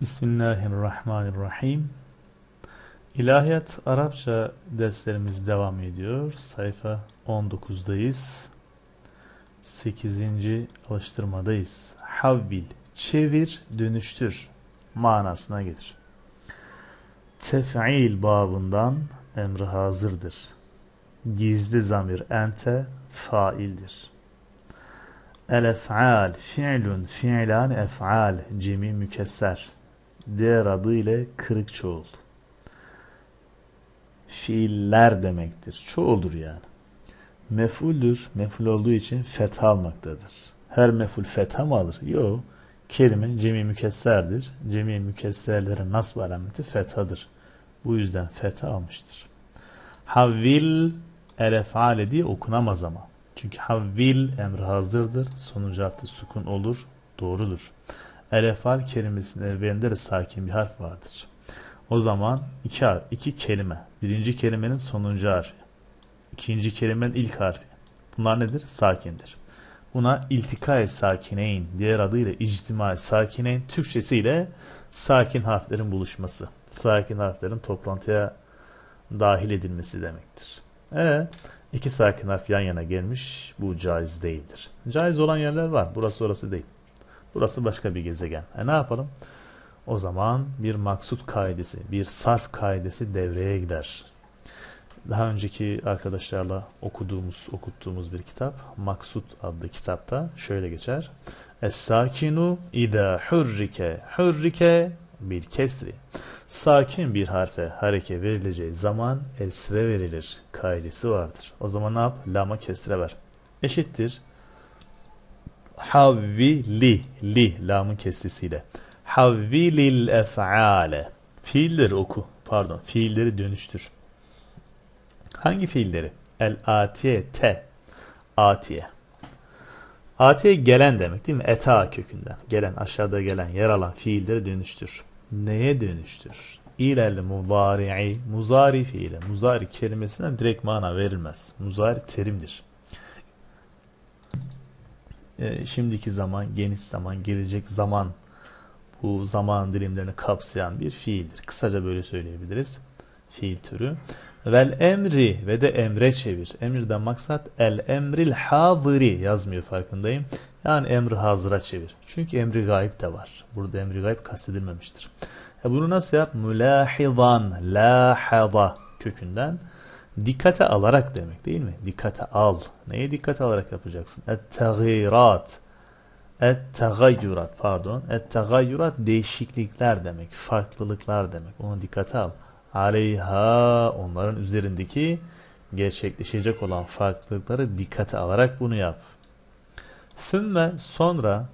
Bismillahirrahmanirrahim. İlahiyat Arapça derslerimiz devam ediyor. Sayfa 19'dayız. 8. alıştırmadayız. Havvil, çevir, dönüştür manasına gelir. Tef'il babından emri hazırdır. Gizli zamir ente faildir. El ef'al, fi'lun, fi'lan, ef'al, cemi mükesser diğer adıyla kırık çoğul. Fiiller demektir. Çoğuldur yani. Mef'uldür. Mef'ul olduğu için fetha almaktadır. Her mef'ul fetha mı alır? Yok. Kelime cemi mükesserdir. Cemi mükesserlerin nasb alameti fethadır. Bu yüzden fetha almıştır. Havvil elefale diye okunamaz ama. Çünkü havvil emri hazırdır. Sonucu hafta sukun olur. Doğrudur. Elefal kelimesinin evvelinde de sakin bir harf vardır. O zaman iki, harf, iki kelime. Birinci kelimenin sonuncu harfi. ikinci kelimenin ilk harfi. Bunlar nedir? Sakindir. Buna iltikay sakineyn, diğer adıyla ictimai sakineyn, Türkçesiyle sakin harflerin buluşması. Sakin harflerin toplantıya dahil edilmesi demektir. E iki sakin harf yan yana gelmiş bu caiz değildir. Caiz olan yerler var. Burası orası değil. Burası başka bir gezegen. E ne yapalım? O zaman bir maksut kaidesi, bir sarf kaidesi devreye gider. Daha önceki arkadaşlarla okuduğumuz, okuttuğumuz bir kitap, Maksut adlı kitapta şöyle geçer. Es-sakinu ida hurrike, hurrike bil kesri. Sakin bir harfe hareke verileceği zaman esre verilir kaidesi vardır. O zaman ne yap? Lama kesre ver. Eşittir havvili li lamın kesrisiyle havvilil ef'ale fiilleri oku pardon fiilleri dönüştür hangi fiilleri el atiye te atiye atiye gelen demek değil mi eta kökünden gelen aşağıda gelen yer alan fiilleri dönüştür neye dönüştür ilel muzari'i muzari fiile muzari kelimesine direkt mana verilmez muzari terimdir e, şimdiki zaman, geniş zaman, gelecek zaman bu zaman dilimlerini kapsayan bir fiildir. Kısaca böyle söyleyebiliriz. Fiil türü. Vel emri ve de emre çevir. Emirden maksat el emril haziri yazmıyor farkındayım. Yani emri hazıra çevir. Çünkü emri gayb de var. Burada emri gayb kastedilmemiştir. E bunu nasıl yap? Mülahizan, lahada kökünden Dikkate alarak demek değil mi? Dikkate al. Neye dikkate alarak yapacaksın? Et-teğirat. Et-tegayyurat pardon. Et-tegayyurat değişiklikler demek. Farklılıklar demek. Onu dikkate al. Aleyha onların üzerindeki gerçekleşecek olan farklılıkları dikkate alarak bunu yap. Sümme sonra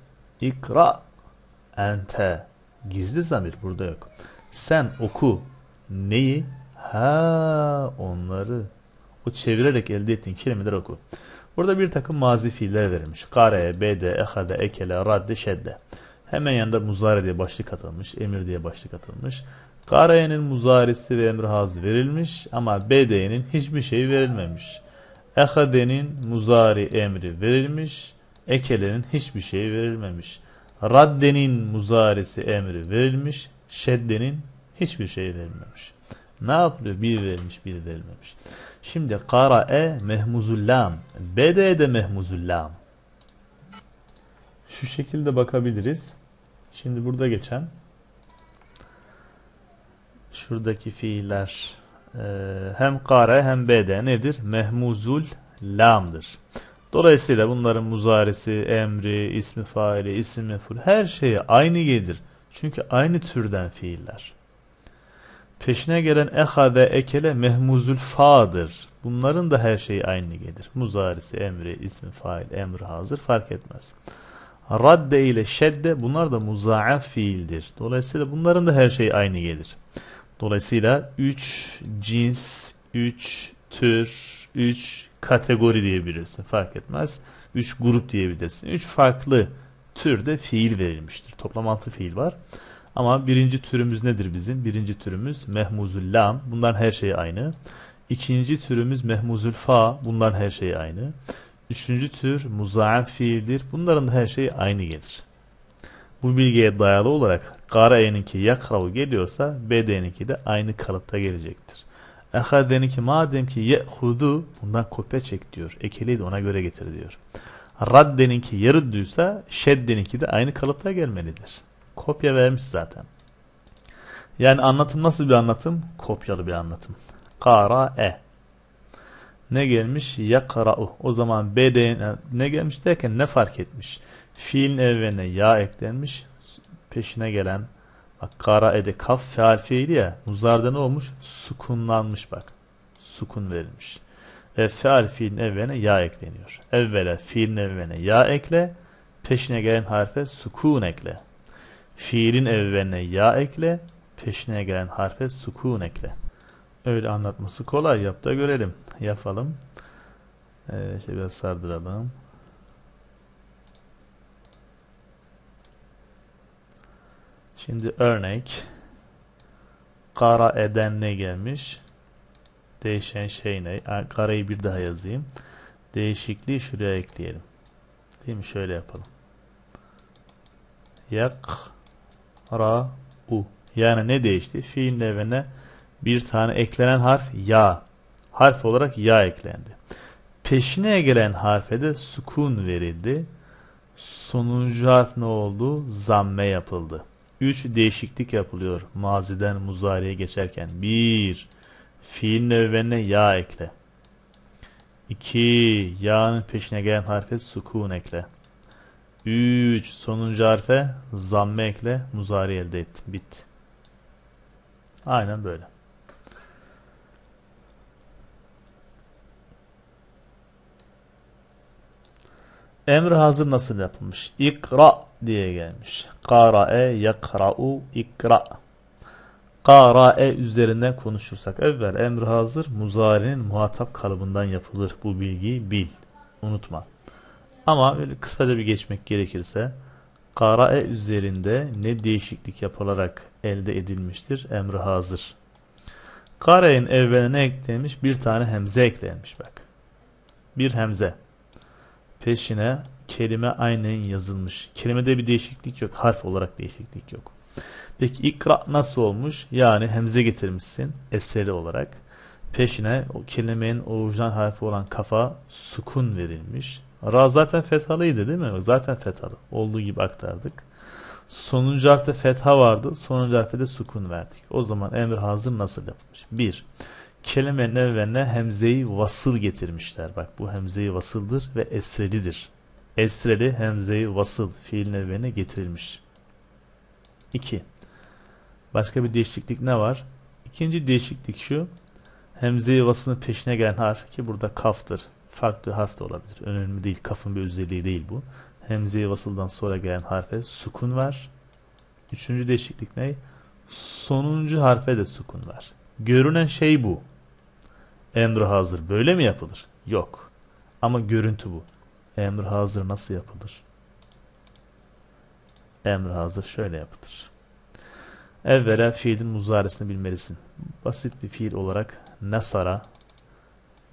ikra ente gizli zamir burada yok. Sen oku neyi? Ha onları. O çevirerek elde ettiğin kelimeler oku. Burada bir takım mazi fiiller verilmiş. Kare, bede, ehade, ekele, radde, şedde. Hemen yanında muzare diye başlık atılmış. Emir diye başlık atılmış. Kare'nin Muzaresi ve emrihaz verilmiş ama bede'nin hiçbir şey verilmemiş. Ehade'nin muzari emri verilmiş. Ekele'nin hiçbir şey verilmemiş. Radde'nin Muzaresi emri verilmiş. Şedde'nin hiçbir şey verilmemiş. Ne yapıyor? Bir verilmiş, bir verilmemiş. Şimdi kara'e mehmuzullam. Bede de mehmuzullam. Şu şekilde bakabiliriz. Şimdi burada geçen şuradaki fiiller e, hem kare hem bede nedir? Mehmuzul lamdır. Dolayısıyla bunların muzaresi, emri, ismi faili, isim meful her şeyi aynı gelir. Çünkü aynı türden fiiller. Peşine gelen ehade ekele mehmuzül fa'dır. Bunların da her şeyi aynı gelir. Muzarisi, emri, ismi, fail, emri, hazır fark etmez. Radde ile şedde bunlar da muzaaf fiildir. Dolayısıyla bunların da her şeyi aynı gelir. Dolayısıyla 3 cins, 3 tür, 3 kategori diyebilirsin fark etmez. 3 grup diyebilirsin. 3 farklı türde fiil verilmiştir. Toplam 6 fiil var. Ama birinci türümüz nedir bizim? Birinci türümüz mehmuzul lam. Bunların her şeyi aynı. İkinci türümüz mehmuzul fa. Bunların her şeyi aynı. Üçüncü tür muzaaf fiildir. Bunların her şeyi aynı gelir. Bu bilgiye dayalı olarak Karaye'ninki yakravu geliyorsa Bede'ninki de aynı kalıpta gelecektir. Ehade'ninki madem ki ye yehudu bundan kopya çek diyor. Ekeliyi de ona göre getir diyor. Radde'ninki yarıdduysa Şedde'ninki de aynı kalıpta gelmelidir. Kopya vermiş zaten. Yani anlatım nasıl bir anlatım? Kopyalı bir anlatım. Kara e. Ne gelmiş? Ya kara u. O zaman B de ne gelmiş derken ne fark etmiş? Fiilin evveline ya eklenmiş. Peşine gelen bak kara ede kaf feal fiili ya. Muzarda ne olmuş? Sukunlanmış bak. Sukun verilmiş. Ve feal fiilin evveline ya ekleniyor. Evvela fiilin evveline ya ekle. Peşine gelen harfe sukun ekle. Fiilin evveline ya ekle, peşine gelen harfe sukun ekle. Öyle anlatması kolay. Yap da görelim. Yapalım. Ee, şey biraz sardıralım. Şimdi örnek. Kara eden ne gelmiş? Değişen şey ne? Karayı bir daha yazayım. Değişikliği şuraya ekleyelim. Değil mi? Şöyle yapalım. Yak ra u. Yani ne değişti? Fiilin evine bir tane eklenen harf ya. Harf olarak ya eklendi. Peşine gelen harfe de sukun verildi. Sonuncu harf ne oldu? Zamme yapıldı. 3 değişiklik yapılıyor maziden muzariye geçerken. 1. fiil evveline ya ekle. 2. Ya'nın peşine gelen harfe sukun ekle. 3 sonuncu harfe zamme ekle muzari elde ettim. Bit. Aynen böyle. Emr hazır nasıl yapılmış? İkra diye gelmiş. Kara'e yakra'u ikra. Kara'e üzerinden konuşursak evvel emr hazır muzarinin muhatap kalıbından yapılır. Bu bilgiyi bil. Unutma. Ama böyle kısaca bir geçmek gerekirse Karae üzerinde ne değişiklik yapılarak elde edilmiştir? Emri hazır. Kare'nin evveline eklenmiş bir tane hemze eklenmiş bak. Bir hemze. Peşine kelime aynen yazılmış. Kelimede bir değişiklik yok. Harf olarak değişiklik yok. Peki ikra nasıl olmuş? Yani hemze getirmişsin eseri olarak. Peşine o kelimenin orijinal harfi olan kafa sukun verilmiş. Ra zaten fethalıydı değil mi? Zaten fethalı. Olduğu gibi aktardık. Sonuncu harfte fetha vardı. Sonuncu harfte de sukun verdik. O zaman emir hazır nasıl yapılmış? Bir, kelimenin evveline hemzeyi vasıl getirmişler. Bak bu hemzeyi vasıldır ve esrelidir. Esreli hemzeyi vasıl fiilin evveline getirilmiş. İki, başka bir değişiklik ne var? İkinci değişiklik şu. Hemzeyi vasılın peşine gelen harf ki burada kaftır farklı harf da olabilir. Önemli değil. Kafın bir özelliği değil bu. Hemzeye vasıldan sonra gelen harfe sukun var. Üçüncü değişiklik ne? Sonuncu harfe de sukun var. Görünen şey bu. Emr hazır böyle mi yapılır? Yok. Ama görüntü bu. Emr hazır nasıl yapılır? Emr hazır şöyle yapılır. Evvela fiilin muzaresini bilmelisin. Basit bir fiil olarak nasara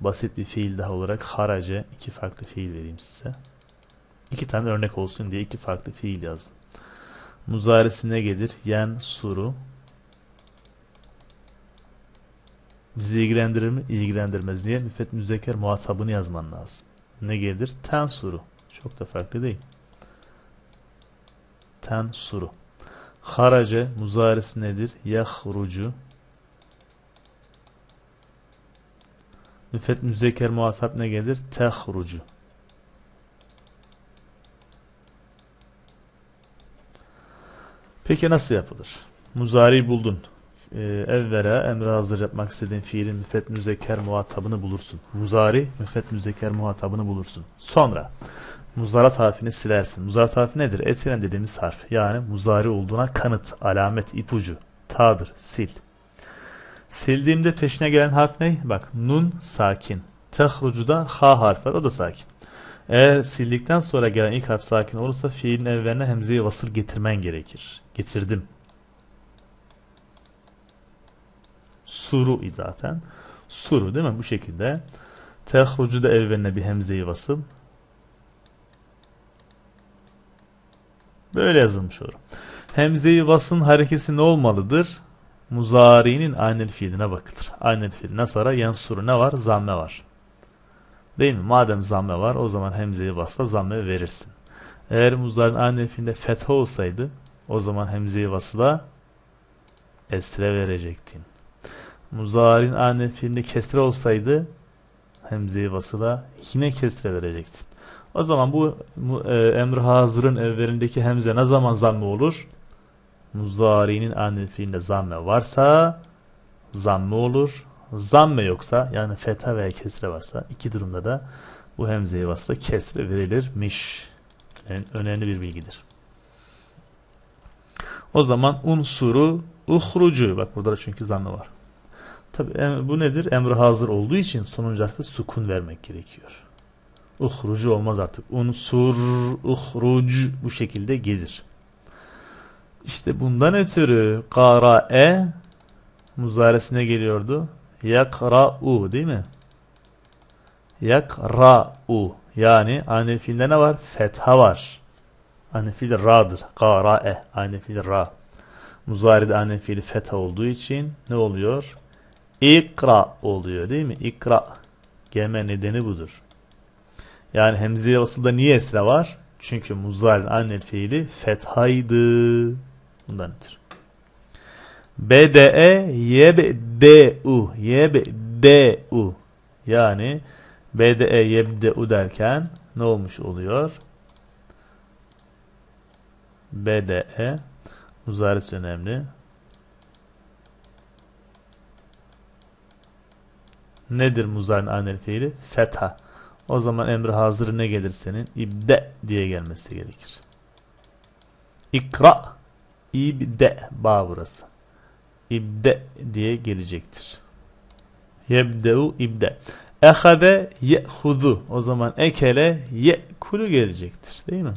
basit bir fiil daha olarak harace iki farklı fiil vereyim size. İki tane örnek olsun diye iki farklı fiil yazdım. ne gelir yen suru. Bizi ilgilendirir mi? İlgilendirmez. Niye? Müfet müzeker muhatabını yazman lazım. Ne gelir? Ten suru. Çok da farklı değil. Ten suru. Harace muzaresi nedir? Yahrucu. Müfret müzeker muhatap ne gelir? Tehrucu. Peki nasıl yapılır? Muzari buldun. Ee, evvela emre hazır yapmak istediğin fiilin müfet müzeker muhatabını bulursun. Muzari müfet müzeker muhatabını bulursun. Sonra muzarat harfini silersin. Muzarat harfi nedir? Etilen dediğimiz harf. Yani muzari olduğuna kanıt, alamet, ipucu. Ta'dır, sil. Sildiğimde peşine gelen harf ne? Bak nun sakin. Tehrucuda ha harf var o da sakin. Eğer sildikten sonra gelen ilk harf sakin olursa fiilin evveline hemzeyi vasıl getirmen gerekir. Getirdim. Suru zaten. Suru değil mi? Bu şekilde. Tehrucuda evveline bir hemzeyi vasıl. Böyle yazılmış olur. Hemzeyi vasın hareketi ne olmalıdır? muzari'nin aynel fiiline bakılır. Aynel fiil nasara yansuru ne var? Zamme var. Değil mi? Madem zamme var o zaman hemzeyi basla zamme verirsin. Eğer muzari'nin aynel fiilinde fetha olsaydı o zaman hemzeyi basla esre verecektin. Muzari'nin aynel fiilinde kesre olsaydı hemzeyi basla yine kesre verecektin. O zaman bu e, emri hazırın evlerindeki hemze ne zaman zamme olur? muzari'nin anil fiilinde zamme varsa zamme olur. Zamme yoksa yani feta veya kesre varsa iki durumda da bu hemzeye vasıta kesre verilirmiş. Yani önemli bir bilgidir. O zaman unsuru uhrucu. Bak burada çünkü zamme var. Tabi bu nedir? Emri hazır olduğu için sonuncu harfte sukun vermek gerekiyor. Uhrucu olmaz artık. Unsur, uhruc bu şekilde gelir. İşte bundan ötürü kara'e muzaresine geliyordu. Yakra'u değil mi? Yakra'u yani aynı fiilde ne var? Fetha var. Aynı fiil ra'dır. Kara'e aynı fiil ra. Muzari'de aynı fiil fetha olduğu için ne oluyor? İkra oluyor değil mi? İkra. Gelme nedeni budur. Yani hemze yalısında niye esra var? Çünkü muzari'nin aynı fiili fethaydı. Bundandır. BDE yebdeu yebdeu yani BDE yebdeu derken ne olmuş oluyor? BDE muzarisi önemli. Nedir muzarin anel fiili? Fetha. O zaman emri hazır ne gelir senin? İbde diye gelmesi gerekir. İkra İbde ba burası. İbde diye gelecektir. Yebdeu ibde. Ehade ye'hudu. O zaman ekele ye kulu gelecektir. Değil mi?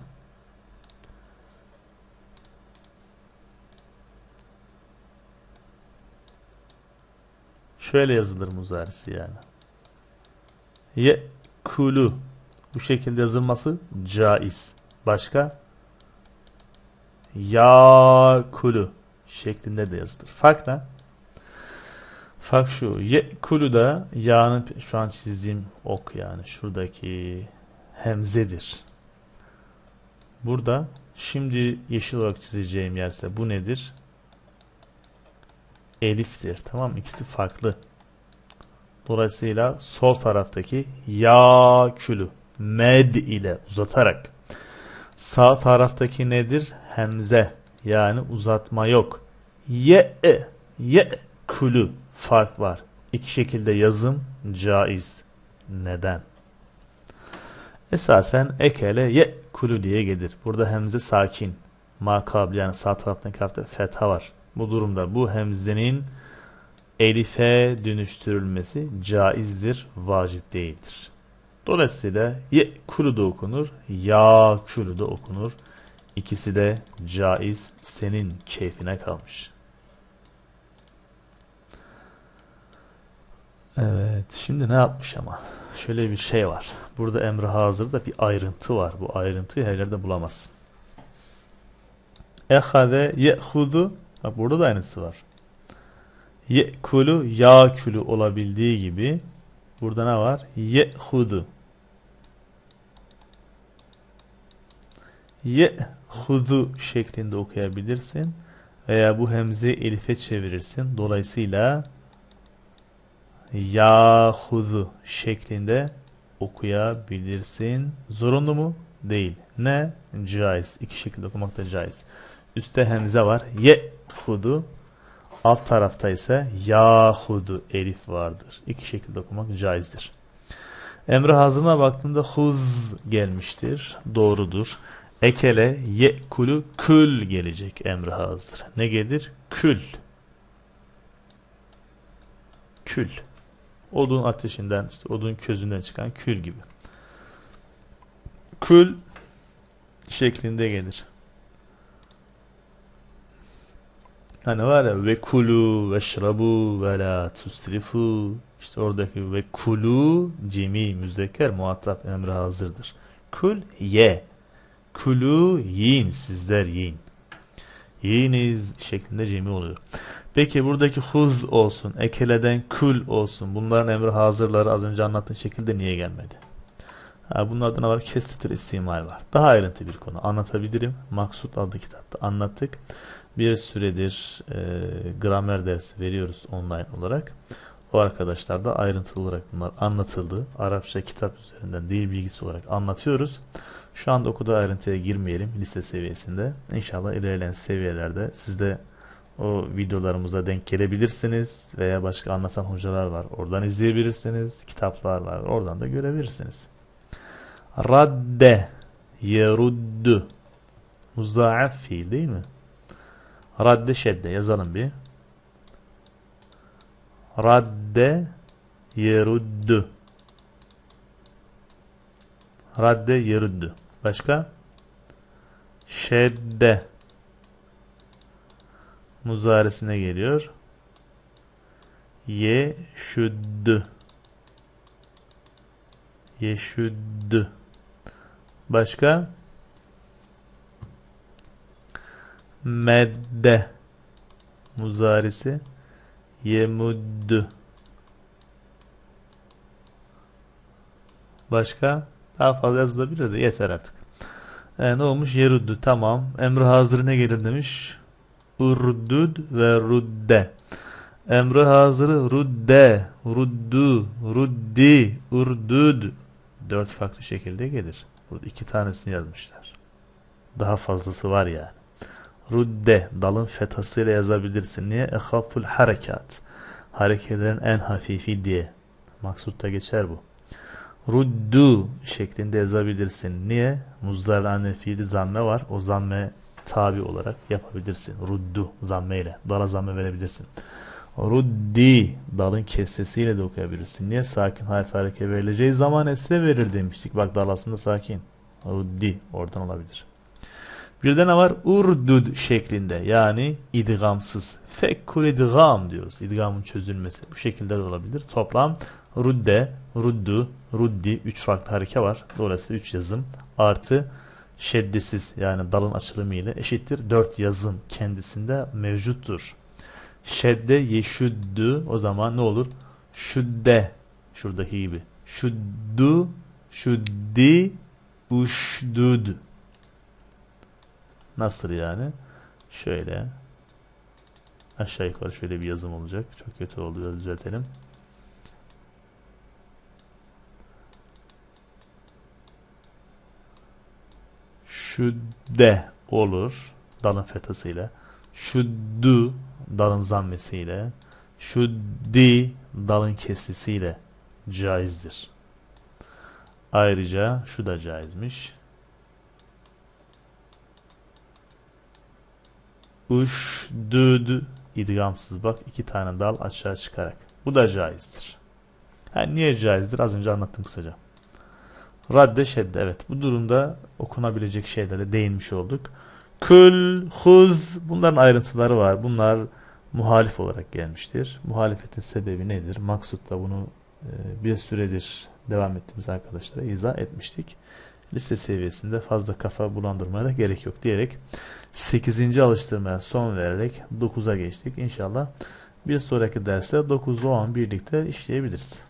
Şöyle yazılır muzarisi yani. Ye kulu. Bu şekilde yazılması caiz. Başka? Ya kulu şeklinde de yazılır. Fark ne? Fark şu. kulu da yağının şu an çizdiğim ok yani şuradaki hemzedir. Burada şimdi yeşil olarak çizeceğim yerse bu nedir? Eliftir. Tamam mı? İkisi farklı. Dolayısıyla sol taraftaki ya kulu med ile uzatarak Sağ taraftaki nedir? Hemze. Yani uzatma yok. Ye, e, ye kulu fark var. İki şekilde yazım caiz. Neden? Esasen ekele ye kulü diye gelir. Burada hemze sakin. Makab yani sağ taraftaki harfte fetha var. Bu durumda bu hemzenin elife dönüştürülmesi caizdir, vacip değildir. Dolayısıyla ye kulu da okunur, ya kulu da okunur. İkisi de caiz senin keyfine kalmış. Evet şimdi ne yapmış ama şöyle bir şey var. Burada emri hazırda bir ayrıntı var. Bu ayrıntıyı her yerde bulamazsın. Ehade ye'hudu Bak burada da aynısı var. Ye'kulu ya'kulu olabildiği gibi burada ne var? Ye'hudu Ye, ye'hudu şeklinde okuyabilirsin. Veya bu hemze elife çevirirsin. Dolayısıyla ya, yahudu şeklinde okuyabilirsin. Zorunlu mu? Değil. Ne? Caiz. İki şekilde okumak da caiz. Üste hemze var. Ye, Ye'hudu. Alt tarafta ise ya, yahudu elif vardır. İki şekilde okumak caizdir. Emre hazırına baktığında huz gelmiştir. Doğrudur ekele kulu kül gelecek emri hazır. Ne gelir? Kül. Kül. Odun ateşinden, işte odun közünden çıkan kül gibi. Kül şeklinde gelir. Hani var ya ve kulu ve şrabu ve la tusrifu. İşte oradaki ve kulu cimi müzeker muhatap emri hazırdır. Kul ye Külü yiyin sizler yiyin. Yiyiniz şeklinde cemi oluyor. Peki buradaki huz olsun, ekeleden kül olsun. Bunların emri hazırları az önce anlattığın şekilde niye gelmedi? Ha, bunlardan var kesitül istimal var. Daha ayrıntı bir konu. Anlatabilirim. Maksut adlı kitapta anlattık. Bir süredir e, gramer dersi veriyoruz online olarak. O arkadaşlar da ayrıntılı olarak bunlar anlatıldı. Arapça kitap üzerinden değil bilgisi olarak anlatıyoruz. Şu anda okuda ayrıntıya girmeyelim lise seviyesinde. İnşallah ilerleyen seviyelerde siz de o videolarımıza denk gelebilirsiniz veya başka anlatan hocalar var. Oradan izleyebilirsiniz. Kitaplar var. Oradan da görebilirsiniz. Radde yeruddu muzaaf fiil değil mi? Radde şedde yazalım bir radde yeruddu. Radde yeruddu. Başka? Şedde. Muzaresine geliyor. Ye şüddü. Ye şüddü. Başka? Medde. Muzarisi. Yemuddu. Başka? Daha fazla yazılabilir de yeter artık. E, ne olmuş? Yeruddu. Tamam. Emri hazır ne gelir demiş. Urdud ve rudde. Emri hazır rudde, ruddu, ruddi, urdud. Dört farklı şekilde gelir. Burada iki tanesini yazmışlar. Daha fazlası var yani rudde dalın fethasıyla yazabilirsin. Niye? Ehaful harekat. Hareketlerin en hafifi diye. Maksutta geçer bu. Ruddu şeklinde yazabilirsin. Niye? Muzdarlane fiili zamme var. O zamme tabi olarak yapabilirsin. Ruddu zammeyle. Dala zamme verebilirsin. Ruddi dalın kesesiyle de okuyabilirsin. Niye? Sakin harf hareke verileceği zaman esre verir demiştik. Bak dal aslında sakin. Ruddi oradan olabilir. Bir de ne var? Urdud şeklinde yani idgamsız. Fekkul idgam diyoruz. İdgamın çözülmesi. Bu şekilde de olabilir. Toplam rudde, ruddu, ruddi. Üç farklı harika var. Dolayısıyla üç yazım. Artı şeddesiz yani dalın açılımı ile eşittir. Dört yazım kendisinde mevcuttur. Şedde yeşüddü o zaman ne olur? Şüdde şuradaki gibi. Şüddü, şüddi, uşdud Nasıl yani? Şöyle. Aşağı yukarı şöyle bir yazım olacak. Çok kötü oldu. düzeltelim. Şu de olur. Dalın fetasıyla. Şu du dalın zammesiyle. Şu di dalın kesisiyle caizdir. Ayrıca şu da caizmiş. uş dödü idgamsız bak iki tane dal aşağı çıkarak. Bu da caizdir. Yani niye caizdir? Az önce anlattım kısaca. Radde şedde evet. Bu durumda okunabilecek şeylere değinmiş olduk. Kül, huz bunların ayrıntıları var. Bunlar muhalif olarak gelmiştir. Muhalefetin sebebi nedir? Maksut da bunu e, bir süredir devam ettiğimiz arkadaşlara izah etmiştik lise seviyesinde fazla kafa bulandırmaya da gerek yok diyerek 8. alıştırmaya son vererek 9'a geçtik. İnşallah bir sonraki derste 9'u 10 birlikte işleyebiliriz.